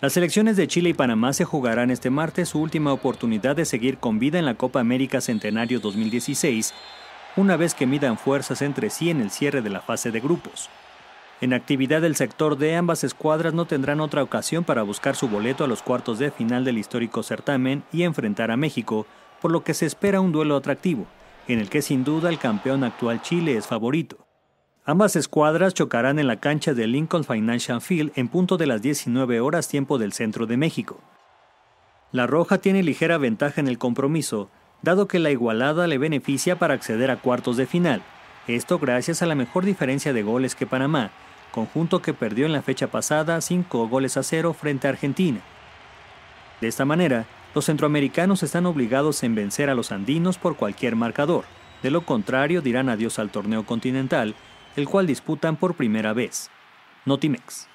Las selecciones de Chile y Panamá se jugarán este martes su última oportunidad de seguir con vida en la Copa América Centenario 2016, una vez que midan fuerzas entre sí en el cierre de la fase de grupos. En actividad del sector de ambas escuadras no tendrán otra ocasión para buscar su boleto a los cuartos de final del histórico certamen y enfrentar a México, por lo que se espera un duelo atractivo, en el que sin duda el campeón actual Chile es favorito. Ambas escuadras chocarán en la cancha de Lincoln Financial Field en punto de las 19 horas tiempo del centro de México. La Roja tiene ligera ventaja en el compromiso, dado que la igualada le beneficia para acceder a cuartos de final, esto gracias a la mejor diferencia de goles que Panamá, conjunto que perdió en la fecha pasada 5 goles a 0 frente a Argentina. De esta manera, los centroamericanos están obligados en vencer a los andinos por cualquier marcador, de lo contrario dirán adiós al torneo continental el cual disputan por primera vez. Notimex.